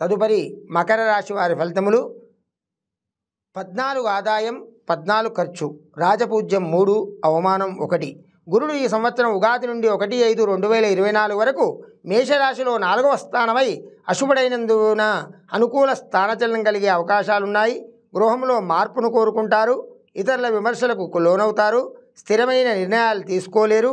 తదుపరి మకర రాశి వారి ఫలితములు పద్నాలుగు ఆదాయం పద్నాలుగు ఖర్చు రాజపూజ్యం మూడు అవమానం ఒకటి గురుడు ఈ సంవత్సరం ఉగాది నుండి ఒకటి ఐదు రెండు వేల ఇరవై నాలుగు వరకు మేషరాశిలో నాలుగవ స్థానమై అశుభుడైనందున అనుకూల స్థానచలనం కలిగే అవకాశాలున్నాయి గృహంలో మార్పును కోరుకుంటారు ఇతరుల విమర్శలకు లోనవుతారు స్థిరమైన నిర్ణయాలు తీసుకోలేరు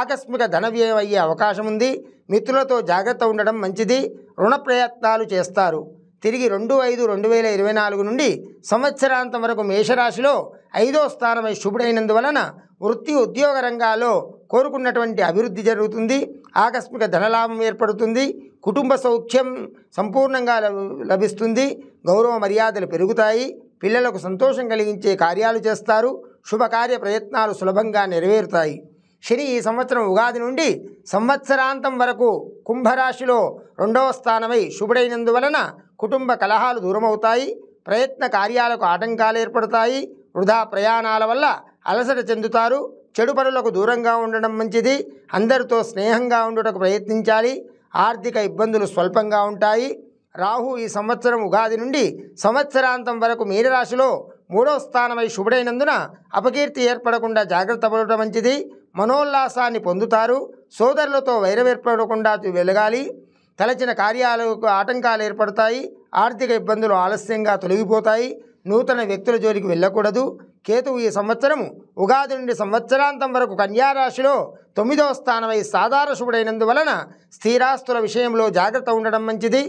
ఆకస్మిక ధన వ్యయం అయ్యే అవకాశం ఉంది మిత్రులతో జాగ్రత్త ఉండడం మంచిది రుణ ప్రయత్నాలు చేస్తారు తిరిగి రెండు ఐదు రెండు వేల ఇరవై నాలుగు నుండి సంవత్సరాంతం వరకు మేషరాశిలో ఐదో స్థానమై శుభుడైనందువలన వృత్తి ఉద్యోగ రంగాల్లో కోరుకున్నటువంటి అభివృద్ధి జరుగుతుంది ఆకస్మిక ధనలాభం ఏర్పడుతుంది కుటుంబ సౌఖ్యం సంపూర్ణంగా లభిస్తుంది గౌరవ మర్యాదలు పెరుగుతాయి పిల్లలకు సంతోషం కలిగించే కార్యాలు చేస్తారు శుభకార్య ప్రయత్నాలు సులభంగా నెరవేరుతాయి శని ఈ సంవత్సరం ఉగాది నుండి సంవత్సరాంతం వరకు కుంభరాశిలో రెండవ స్థానమై శుభుడైనందువలన కుటుంబ కలహాలు దూరమవుతాయి ప్రయత్న కార్యాలకు ఆటంకాలు ఏర్పడతాయి వృధా ప్రయాణాల వల్ల అలసట చెందుతారు చెడు పనులకు దూరంగా ఉండడం మంచిది అందరితో స్నేహంగా ఉండుటకు ప్రయత్నించాలి ఆర్థిక ఇబ్బందులు స్వల్పంగా ఉంటాయి రాహు ఈ సంవత్సరం ఉగాది నుండి సంవత్సరాంతం వరకు మీనరాశిలో మూడవ స్థానమై శుభుడైనందున అపకీర్తి ఏర్పడకుండా జాగ్రత్త పడటం మంచిది మనోల్లాసాన్ని పొందుతారు సోదరులతో వైరవేర్పడకుండా వెలగాలి తలచిన కార్యాలకు ఆటంకాలు ఏర్పడతాయి ఆర్థిక ఇబ్బందులు ఆలస్యంగా తొలగిపోతాయి నూతన వ్యక్తుల జోలికి వెళ్ళకూడదు కేతువు ఈ సంవత్సరము ఉగాది నుండి సంవత్సరాంతం వరకు కన్యారాశిలో తొమ్మిదవ స్థానమై సాధారశుడైనందువలన స్థిరాస్తుల విషయంలో జాగ్రత్త ఉండడం మంచిది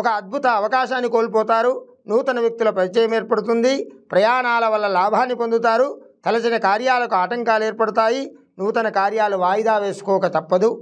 ఒక అద్భుత అవకాశాన్ని కోల్పోతారు నూతన వ్యక్తుల పరిచయం ఏర్పడుతుంది ప్రయాణాల వల్ల లాభాన్ని పొందుతారు తలచిన కార్యాలకు ఆటంకాలు ఏర్పడతాయి నూతన కార్యాలు వాయిదా వేసుకోక తప్పదు